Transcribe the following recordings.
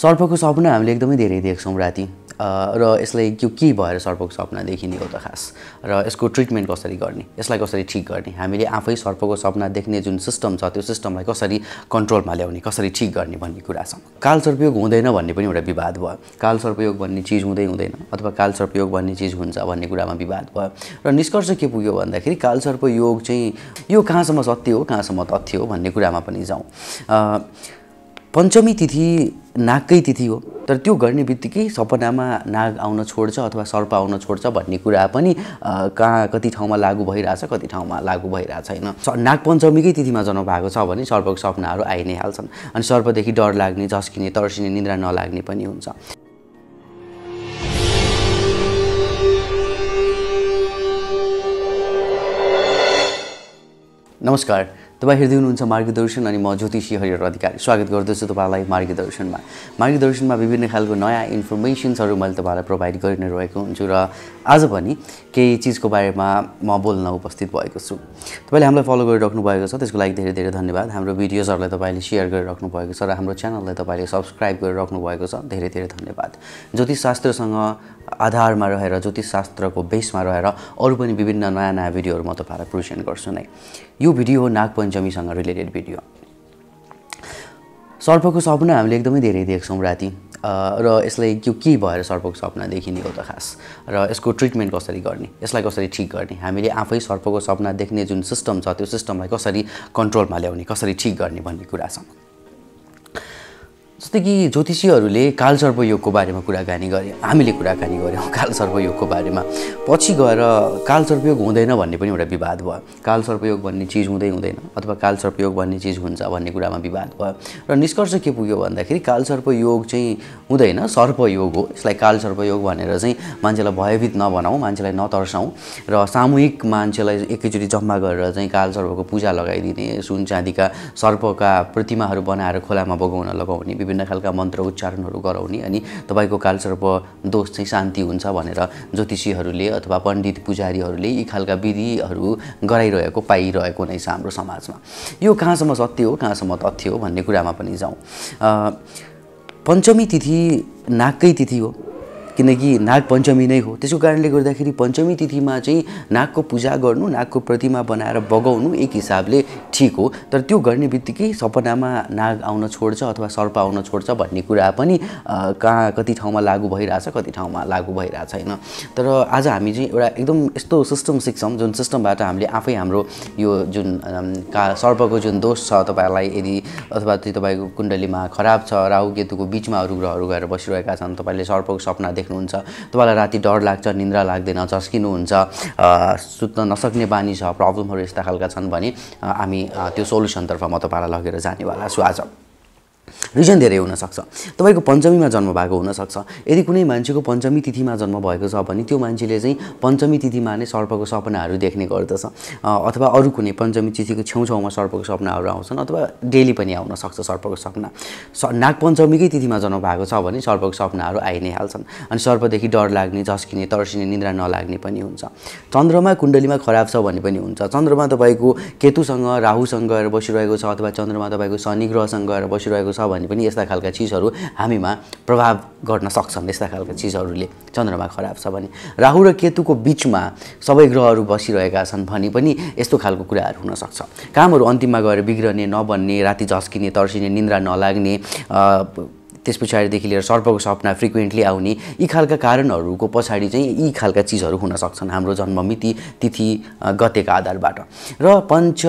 सर्पको सपना हामीले एकदमै धेरै देख्छौँ राति र यसलाई त्यो के भएर सर्पको सपना देखिने हो त खास र यसको ट्रिटमेन्ट कसरी गर्ने यसलाई कसरी ठिक गर्ने हामीले आफै सर्पको सपना देख्ने जुन सिस्टम छ त्यो सिस्टमलाई कसरी कन्ट्रोलमा ल्याउने कसरी ठिक गर्ने भन्ने कुरा छ काल सर्पयोग हुँदैन भन्ने पनि एउटा विवाद भयो काल सर्पयोग भन्ने चिज हुँदै हुँदैन अथवा काल सर्पयोग भन्ने चिज हुन्छ भन्ने कुरामा विवाद भयो र निष्कर्ष के पुग्यो भन्दाखेरि काल सर्पयोग चाहिँ यो कहाँसम्म सत्य हो कहाँसम्म तथ्य हो भन्ने कुरामा पनि जाउँ पञ्चमी तिथि नागकै तिथि हो तर त्यो गर्ने बित्तिकै सपनामा नाग आउन छोड्छ अथवा सर्प आउन छोड्छ भन्ने कुरा पनि कहाँ कति ठाउँमा लागु भइरहेछ कति ठाउँमा लागु भइरहेको छैन नागपञ्चमीकै तिथिमा जन्म भएको छ भने सर्पको सपनाहरू आइ नै हाल्छन् अनि सर्पदेखि डर लाग्ने झस्किने तर्सिने निद्रा नलाग्ने पनि हुन्छ नमस्कार तपाईँ हेर्दै हुनुहुन्छ मार्गदर्शन अनि म ज्योतिषी हरिहर अधिकारी स्वागत गर्दछु तपाईँलाई मार्गदर्शनमा मार्गदर्शनमा विभिन्न खालको नयाँ इन्फर्मेसन्सहरू मैले तपाईँलाई प्रोभाइड गरि नै रहेको हुन्छु र आज पनि केही चिजको बारेमा म बोल्न उपस्थित भएको छु तपाईँले हामीलाई फलो गरिराख्नु भएको छ त्यसको लागि धेरै धेरै धन्यवाद हाम्रो भिडियोजहरूलाई तपाईँले सेयर गरिराख्नु भएको छ र हाम्रो च्यानललाई तपाईँले सब्सक्राइब गरिराख्नु भएको छ धेरै धेरै धन्यवाद ज्योतिष शास्त्रसँग आधारमा रहेर ज्योतिष शास्त्रको बेसमा रहेर अरू पनि विभिन्न नयाँ नयाँ भिडियोहरू म तपाईँलाई प्रेजेन्ट गर्छु नै यो भिडियो हो नागपञ्चमीसँग रिलेटेड भिडियो सर्पको सपना हामीले एकदमै धेरै देख्छौँ राति र यसलाई त्यो के भएर सर्पको सपना देखिने हो त खास र यसको ट्रिटमेन्ट कसरी गर्ने यसलाई कसरी ठिक गर्ने हामीले आफै सर्पको सपना देख्ने जुन सिस्टम छ त्यो सिस्टमलाई कसरी कन्ट्रोलमा ल्याउने कसरी ठिक गर्ने भन्ने कुरा छ जस्तै कि ज्योतिषीहरूले कालसर्प योगको बारेमा कुराकानी गरे हामीले कुराकानी गऱ्यौँ कालसर्प योगको बारेमा पछि गएर कालसर्प योग हुँदैन भन्ने पनि एउटा विवाद भयो कालसर्प योग भन्ने चिज हुँदै हुँदैन अथवा कालसर्प योग भन्ने चिज हुन्छ भन्ने कुरामा विवाद भयो र निष्कर्ष के पुग्यो भन्दाखेरि कालसर्प योग चाहिँ हुँदैन सर्प योग हो यसलाई कालसर्प योग भनेर चाहिँ मान्छेलाई भयभीत नबनाऊ मान्छेलाई नतर्साउँ र सामूहिक मान्छेलाई एकैचोटि जम्मा गरेर चाहिँ कालसर्पको पूजा लगाइदिने सुन चाँदीका सर्पका प्रतिमाहरू बनाएर खोलामा बगाउन लगाउने विभिन्न खालका मन्त्र उच्चारणहरू गराउने अनि तपाईँको कालसर्प दोष चाहिँ शान्ति हुन्छ भनेर ज्योतिषीहरूले अथवा पण्डित पुजारीहरूले यी खालका विधिहरू गराइरहेको पाइरहेको नै छ हाम्रो समाजमा यो कहाँसम्म सत्य हो कहाँसम्म तथ्य हो भन्ने कुरामा पनि जाउँ पञ्चमी तिथि नागकै तिथि हो किनकि नाग पञ्चमी नै हो त्यसको कारणले गर्दाखेरि पञ्चमी तिथिमा चाहिँ नागको पूजा गर्नु नागको प्रतिमा बनाएर बगाउनु एक हिसाबले ठिक हो तर त्यो गर्ने बित्तिकै सपनामा नाग आउन छोड्छ अथवा सर्प आउन छोड्छ भन्ने कुरा पनि कहाँ कति ठाउँमा लागु भइरहेछ कति ठाउँमा लागु भइरहेको छैन तर आज हामी चाहिँ एउटा एकदम यस्तो सिस्टम सिक्छौँ जुन सिस्टमबाट हामीले आफै हाम्रो यो जुन का सर्पको जुन दोष छ तपाईँलाई यदि अथवा त्यो तपाईँको कुण्डलीमा खराब छ राहु केतुको बिचमा अरू ग्रहहरू गएर बसिरहेका छन् तपाईँले सर्पको सपना देख्नु देख्नुहुन्छ तपाईँलाई राति डर लाग्छ निन्द्रा लाग्दैन झस्किनुहुन्छ सुत्न नसक्ने बानी छ प्रब्लमहरू यस्ता खालका छन् भने हामी त्यो सोल्युसनतर्फ म तपाईँलाई लगेर जानेवाला छु आज रिजन धेरै हुनसक्छ तपाईँको पञ्चमीमा जन्म भएको हुनसक्छ यदि कुनै मान्छेको पञ्चमी तिथिमा जन्म भएको छ भने त्यो मान्छेले चाहिँ पञ्चमी तिथिमा नै सर्पको सपनाहरू देख्ने गर्दछ अथवा अरू कुनै पञ्चमी तिथिको छेउछाउमा सर्पको सपनाहरू आउँछन् अथवा डेली पनि आउनसक्छ सर्पको सपना स पञ्चमीकै तिथिमा जन्म भएको छ भने सर्पको सपनाहरू आइ नै हाल्छन् अनि सर्पदेखि डर लाग्ने झस्किने तर्सिने निद्रा नलाग्ने पनि हुन्छ चन्द्रमा कुण्डलीमा खराब छ भने पनि हुन्छ चन्द्रमा तपाईँको केतुसँग राहुसँग गएर बसिरहेको छ अथवा चन्द्रमा तपाईँको शनि ग्रहसँग गएर बसिरहेको छ छ भने पनि यस्ता खालका चिजहरू हामीमा प्रभाव गर्न सक्छन् यस्ता खालका चिजहरूले चन्द्रमा खराब छ भने राहु र केतुको बिचमा सबै ग्रहहरू बसिरहेका छन् भने पनि यस्तो खालको कुराहरू हुनसक्छ कामहरू अन्तिममा गएर बिग्रने नबन्ने राति झस्किने तर्सिने निन्द्रा नलाग्ने त्यस पछाडिदेखि लिएर सर्पको सपना फ्रिक्वेन्टली आउने यी खालका कारणहरूको पछाडि चाहिँ यी खालका चिजहरू हुन सक्छन् हाम्रो जन्ममिति तिथि गतेका आधारबाट र पञ्च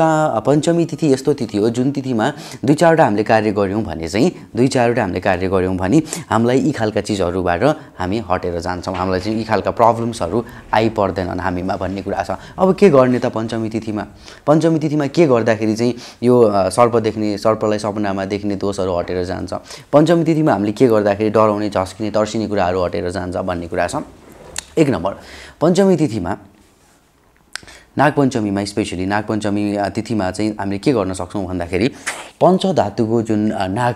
पञ्चमी तिथि यस्तो तिथि हो जुन तिथिमा दुई चारवटा हामीले कार्य गऱ्यौँ भने चाहिँ दुई चारवटा हामीले कार्य गऱ्यौँ भने हामीलाई यी खालका चिजहरूबाट हामी हटेर जान्छौँ हामीलाई चाहिँ यी खालका प्रब्लम्सहरू आइपर्दैनन् हामीमा भन्ने कुरा छ अब के गर्ने त पञ्चमी तिथिमा पञ्चमी तिथिमा के गर्दाखेरि चाहिँ यो सर्प देख्ने सर्पलाई सपनामा देख्ने दोषहरू हटेर जान्छ पञ्चमी तिथिमा जिन्दगीमा हामीले के गर्दाखेरि डराउने झस्किने तर्सिने कुराहरू हटेर जान्छ भन्ने कुरा छ एक नम्बर पञ्चमी तिथिमा नागपञ्चमीमा स्पेसली नागपञ्चमी तिथिमा चाहिँ हामीले के गर्न सक्छौँ भन्दाखेरि पञ्चधातुको जुन नाग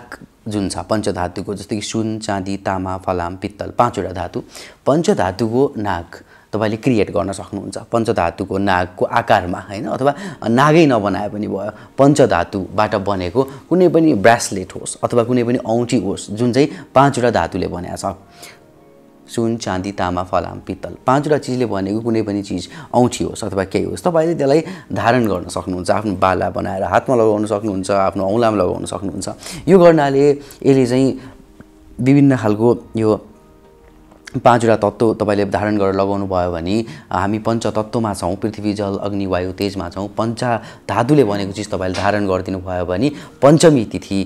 जुन छ पञ्चधातुको जस्तै कि सुन चाँदी तामा फलाम पित्तल पाँचवटा धातु पञ्चधातुको नाग तपाईँले क्रिएट गर्न सक्नुहुन्छ पञ्चधातुको नागको आकारमा होइन अथवा नागै नबनाए पनि भयो पञ्चधातुबाट बनेको कुनै पनि ब्रासलेट होस् अथवा कुनै पनि औँठी होस् जुन चाहिँ पाँचवटा धातुले बनाएको छ सुन चाँदी तामा फलाम पित्तल पाँचवटा चिजले भनेको कुनै पनि चिज औँठी होस् अथवा केही होस् तपाईँले त्यसलाई धारण गर्न सक्नुहुन्छ आफ्नो बाला बनाएर हातमा लगाउन सक्नुहुन्छ आफ्नो औँलामा लगाउन सक्नुहुन्छ यो गर्नाले यसले चाहिँ विभिन्न खालको यो पाँचवटा तत्त्व तपाईँले धारण गरेर लगाउनु भयो भने हामी पञ्चतत्त्वमा छौँ पृथ्वी जल अग्नि वायु तेजमा छौँ पञ्च धातुले भनेको चिज तपाईँले धारण गरिदिनु भयो भने पञ्चमी तिथि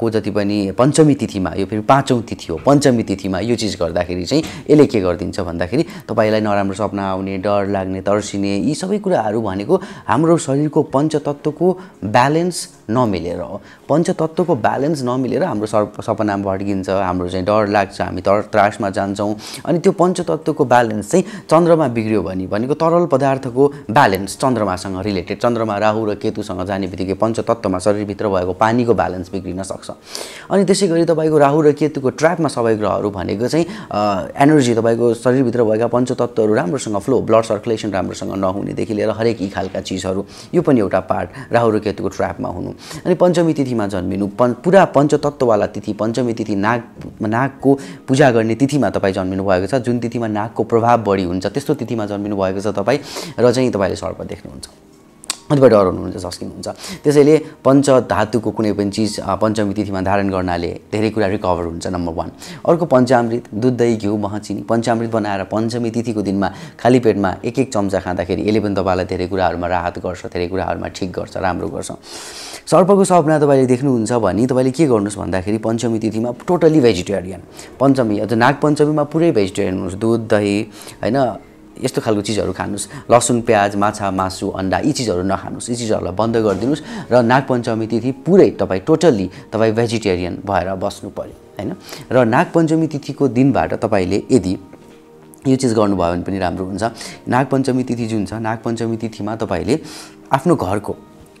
को जति पनि पञ्चमी तिथिमा यो फेरि पाँचौँ तिथि हो पञ्चमी तिथिमा यो चिज गर्दाखेरि चाहिँ यसले के गरिदिन्छ भन्दाखेरि तपाईँलाई नराम्रो सपना आउने डर लाग्ने तर्सिने यी सबै कुराहरू भनेको हाम्रो शरीरको पञ्चतत्त्वको ब्यालेन्स नमिलेर हो पञ्चतत्त्वको ब्यालेन्स नमिलेर हाम्रो सर्प सपना भड्किन्छ हाम्रो चाहिँ डर लाग्छ हामी तर त्रासमा जान्छौँ अनि त्यो पञ्चतत्त्वको ब्यालेन्स चाहिँ चन्द्रमा बिग्रियो भने भनेको तरल पदार्थको ब्यालेन्स चन्द्रमासँग रिलेटेड चन्द्रमा राहु र केतुसँग जाने बित्तिकै पञ्चतत्त्वमा शरीरभित्र भएको पानीको ब्यालेन्स बिग्रिन सक्छ अनि त्यसै गरी तपाईँको राहु र केतुको ट्र्यापमा सबै ग्रहहरू भनेको चाहिँ एनर्जी तपाईँको शरीरभित्र भएका पञ्चतत्त्वहरू राम्रोसँग फ्लो ब्लड सर्कुलेसन राम्रोसँग नहुनेदेखि लिएर हरेक यी खालका चिजहरू यो पनि एउटा पार्ट राहु र केतुको ट्र्यापमा हुनु अनि पञ्चमी तिथिमा जन्मिनु पन् पुरा पञ्चतत्त्ववाला तिथि पञ्चमी तिथि नाग नागको पूजा गर्ने तिथिमा तपाईँ जन्मिनु भएको छ जुन तिथिमा नागको प्रभाव बढी हुन्छ त्यस्तो तिथिमा जन्मिनु भएको छ तपाईँ र चाहिँ तपाईँले सर्प देख्नुहुन्छ अतिबाट डराउनुहुन्छ झस्किनुहुन्छ त्यसैले पञ्चधातुको कुनै पनि चिज पञ्चमी तिथिमा धारण गर्नाले धेरै कुरा रिकभर हुन्छ नम्बर वान अर्को पञ्चामृत दुध दही घिउ मह चिनी पञ्चामृत बनाएर पञ्चमी तिथिको दिनमा खाली पेटमा एक एक चम्चा खाँदाखेरि यसले पनि तपाईँलाई धेरै कुराहरूमा राहत गर्छ धेरै कुराहरूमा ठिक गर्छ राम्रो गर्छ सर्पको सपना तपाईँले देख्नुहुन्छ भने तपाईँले के गर्नुहोस् भन्दाखेरि पञ्चमी तिथिमा टोटली भेजिटेरियन पञ्चमी अझ नागपञ्चमीमा पुरै भेजिटेरियन हुनुहोस् दुध दही होइन यस्तो खालको चिजहरू खानुहोस् लसुन प्याज माछा मासु अन्डा यी चिजहरू नखानुहोस् यी चिजहरूलाई बन्द गरिदिनुहोस् र नागपञ्चमी तिथि पुरै तपाईँ टोटल्ली तपाईँ भेजिटेरियन भएर बस्नु पऱ्यो होइन र नागपञ्चमी तिथिको दिनबाट तपाईँले यदि यो चिज गर्नुभयो भने पनि राम्रो हुन्छ नागपञ्चमी तिथि जुन छ नागपञ्चमी तिथिमा तपाईँले आफ्नो घरको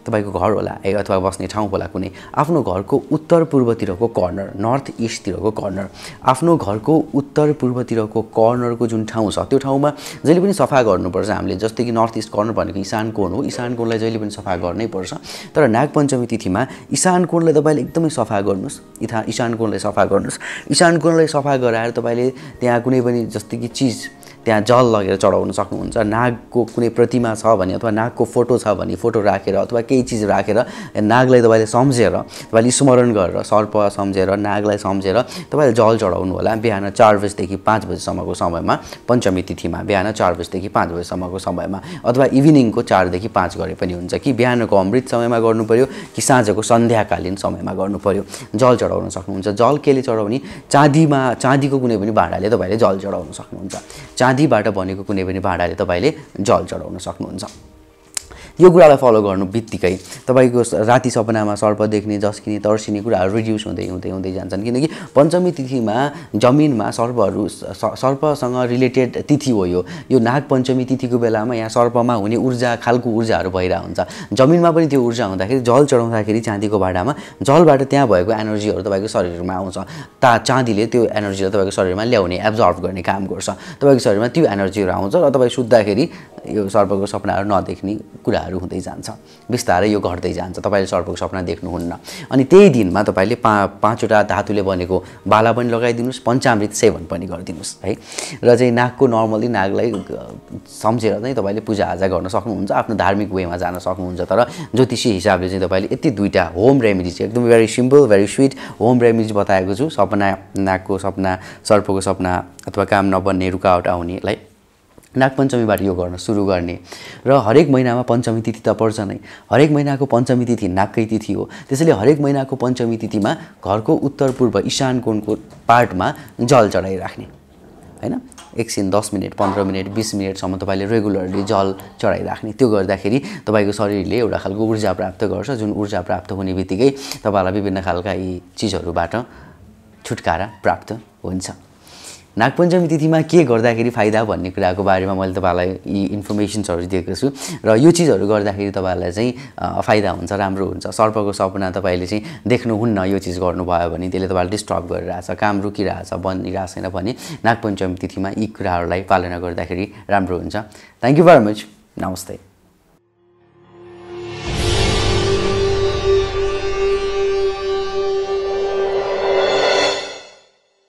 तपाईँको घर होला है अथवा बस्ने ठाउँ होला कुनै आफ्नो घरको उत्तर पूर्वतिरको कर्नर नर्थ इस्टतिरको कर्नर आफ्नो घरको उत्तर पूर्वतिरको कर्नरको जुन ठाउँ छ त्यो ठाउँमा जहिले पनि सफा गर्नुपर्छ हामीले जस्तै कि नर्थ इस्ट कर्नर भनेको इसान कोण हो इसान कोणलाई जहिले पनि सफा गर्नै पर्छ तर नागपञ्चमी तिथिमा इसान कोणलाई तपाईँले एकदमै सफा गर्नुहोस् इथा इसान कोणलाई सफा गर्नुहोस् इसान कोणलाई सफा गराएर तपाईँले त्यहाँ कुनै पनि जस्तै कि चिज त्यहाँ जल लगेर चढाउन सक्नुहुन्छ नागको कुनै प्रतिमा छ भने अथवा नागको फोटो छ भने फोटो राखेर अथवा केही चिज राखेर नागलाई तपाईँले सम्झेर तपाईँले स्मरण गरेर सर्प सम्झेर नागलाई सम्झेर तपाईँले जल चढाउनु होला बिहान चार बजीदेखि पाँच बजीसम्मको समयमा पञ्चमी तिथिमा बिहान चार बजीदेखि पाँच बजीसम्मको समयमा अथवा इभिनिङको चारदेखि पाँच गरे पनि हुन्छ कि बिहानको अमृत समयमा गर्नु पऱ्यो कि साँझको सन्ध्याकालीन समयमा गर्नु पऱ्यो जल चढाउन सक्नुहुन्छ जल केले चढाउने चाँदीमा चाँदीको कुनै पनि भाँडाले तपाईँले जल चढाउन सक्नुहुन्छ चाँदी आँधीबाट बनेको कुनै पनि भाँडाले तपाईँले जल चढाउन सक्नुहुन्छ यो कुरालाई फलो गर्नु बित्तिकै तपाईँको राति सपनामा सर्प देख्ने जस्किने तर्सिने कुराहरू रिड्युस हुँदै हुँदै हुँदै जान्छन् किनकि पञ्चमी तिथिमा जमिनमा सर्पहरू सर्पसँग रिलेटेड तिथि हो यो यो पञ्चमी तिथिको बेलामा यहाँ सर्पमा हुने ऊर्जा खालको ऊर्जाहरू भइरहेको हुन्छ जमिनमा पनि त्यो ऊर्जा हुँदाखेरि जल चढाउँदाखेरि चाँदीको भाँडामा जलबाट त्यहाँ भएको एनर्जीहरू तपाईँको शरीरमा आउँछ ता चाँदीले त्यो एनर्जीहरू तपाईँको शरीरमा ल्याउने एब्जर्भ गर्ने काम गर्छ तपाईँको शरीरमा त्यो एनर्जीहरू आउँछ र तपाईँ सुत्दाखेरि यो सर्पको सपनाहरू नदेख्ने कुरा कुराहरू हुँदै जान्छ बिस्तारै यो घट्दै जान्छ तपाईँले सर्पको सपना देख्नुहुन्न अनि त्यही दिनमा तपाईँले पा पाँचवटा धातुले बनेको बाला पनि लगाइदिनुहोस् पञ्चामृत सेवन पनि गरिदिनुहोस् है र चाहिँ नाकको नर्मली नागलाई सम्झेर चाहिँ तपाईँले पूजाआजा गर्न सक्नुहुन्छ आफ्नो धार्मिक वेमा जान सक्नुहुन्छ तर ज्योतिषी हिसाबले चाहिँ तपाईँले यति दुईवटा होम रेमिडी चाहिँ एकदम very simple very sweet home remedy बताएको छु सपना नाकको सपना सर्पको सपना अथवा काम नबन्ने रुकावट आउनेलाई नागपञ्चमीबाट यो गर्न सुरु गर्ने र हरेक महिनामा पञ्चमी तिथि त पर्छ नै हरेक महिनाको पञ्चमी तिथि नागकै तिथि हो त्यसैले हरेक महिनाको पञ्चमी तिथिमा घरको उत्तर पूर्व इशान कोणको पार्टमा जल चढाइराख्ने होइन एकछिन दस मिनट पन्ध्र मिनट बिस मिनटसम्म तपाईँले रेगुलरली जल चढाइराख्ने त्यो गर्दाखेरि तपाईँको शरीरले एउटा खालको ऊर्जा प्राप्त गर्छ जुन ऊर्जा प्राप्त हुने बित्तिकै तपाईँलाई विभिन्न खालका यी चिजहरूबाट छुटकारा प्राप्त हुन्छ नागपञ्चमी तिथिमा के गर्दाखेरि फाइदा भन्ने कुराको बारेमा मैले तपाईँलाई यी इन्फर्मेसन्सहरू दिएको छु र यो चिजहरू गर्दाखेरि तपाईँहरूलाई चाहिँ फाइदा हुन्छ राम्रो हुन्छ सर्पको सपना तपाईँले चाहिँ देख्नुहुन्न यो चिज गर्नुभयो भने त्यसले तपाईँलाई डिस्टर्ब गरिरहेछ काम रोकिरहेछ बनिरहेको छैन भने नागपञ्चमी तिथिमा यी कुराहरूलाई पालना गर्दाखेरि राम्रो हुन्छ थ्याङ्क यू भेरी मच नमस्ते